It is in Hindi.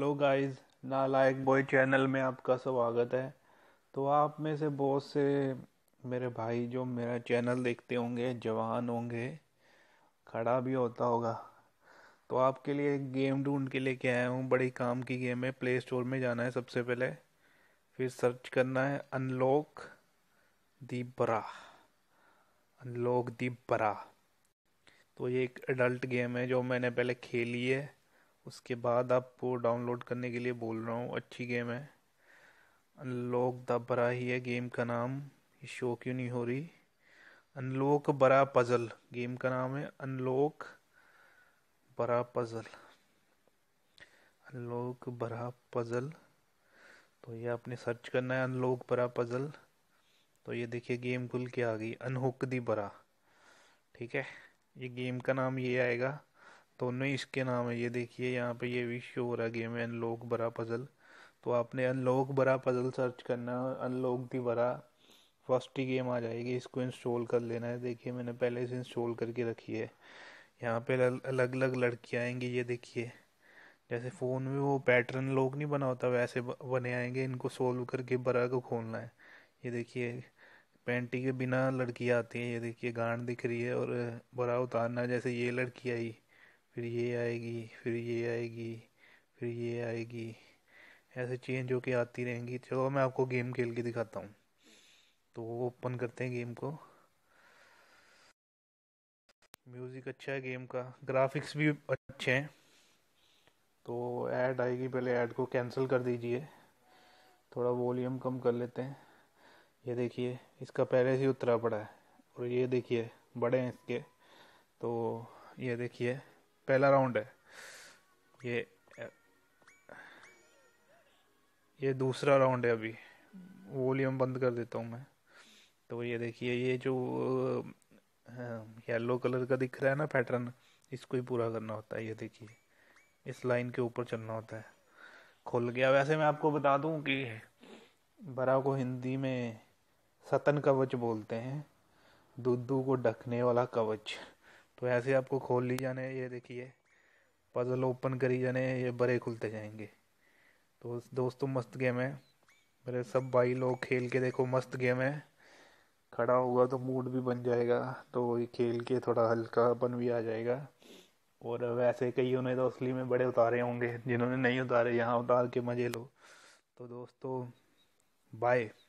hello guys Nalayak boy channel में आपका स्वागत है तो आप में से बहुत से मेरे भाई जो मेरा चैनल देखते होंगे जवान होंगे खड़ा भी होता होगा तो आपके लिए एक गेम ढूंढ के लेके आया हूँ बड़ी काम की गेम है प्ले स्टोर में जाना है सबसे पहले फिर सर्च करना है अनलॉक दी बरा अनलॉक दी बरा तो ये एक एडल्ट गेम है जो मैंने पहले खेली है उसके बाद आपको डाउनलोड करने के लिए बोल रहा हूँ अच्छी गेम है अनलॉक द बरा ही है गेम का नाम ये शो क्यों नहीं हो रही अनलॉक बरा पजल गेम का नाम है अनलॉक बरा पजल अनलॉक बरा पजल तो ये आपने सर्च करना है अनलॉक बरा पजल तो ये देखिए गेम खुल के आ गई अनहुक दी बरा ठीक है ये गेम का नाम ये आएगा तो नहीं इसके नाम है ये देखिए यहाँ पे ये भी शो हो रहा गेम है अनलॉक बरा पज़ल तो आपने अनलॉक बरा पज़ल सर्च करना अनलॉक दी बरा फर्स्ट ही गेम आ जाएगी इसको इंस्टॉल कर लेना है देखिए मैंने पहले से इंस्टॉल करके रखी है यहाँ पे अलग अलग लड़कियाँ आएंगी ये देखिए जैसे फ़ोन में वो पैटर्न लोग नहीं बना होता वैसे बने आएंगे इनको सोल्व करके बरा को खोलना है ये देखिए पेंटी के बिना लड़की आती है ये देखिए गांड दिख रही है और बरा उतारना जैसे ये लड़की आई फिर ये आएगी फिर ये आएगी फिर ये आएगी ऐसे चेंज होके आती रहेंगी चलो मैं आपको गेम खेल के दिखाता हूँ तो ओपन करते हैं गेम को म्यूज़िक अच्छा है गेम का ग्राफिक्स भी अच्छे हैं तो ऐड आएगी पहले ऐड को कैंसिल कर दीजिए थोड़ा वॉल्यूम कम कर लेते हैं ये देखिए इसका पहले से उतरा पड़ा है और ये देखिए बड़े हैं इसके तो ये देखिए पहला राउंड है ये ये दूसरा राउंड है अभी वॉल्यूम बंद कर देता हूँ मैं तो ये देखिए ये जो येलो कलर का दिख रहा है ना पैटर्न इसको ही पूरा करना होता है ये देखिए इस लाइन के ऊपर चलना होता है खुल गया वैसे मैं आपको बता दूं कि बरा को हिंदी में सतन कवच बोलते हैं दूधू को ढकने वाला कवच तो ऐसे आपको खोल ली जाने ये देखिए पज़ल ओपन करी जाने ये बड़े खुलते जाएंगे तो दोस्तों मस्त गेम है मेरे सब भाई लोग खेल के देखो मस्त गेम है खड़ा होगा तो मूड भी बन जाएगा तो ये खेल के थोड़ा हल्का बन भी आ जाएगा और वैसे कई उन्हें तो असली में बड़े उतारे होंगे जिन्होंने नहीं उतारे यहाँ उतार के मज़े लो तो दोस्तों बाय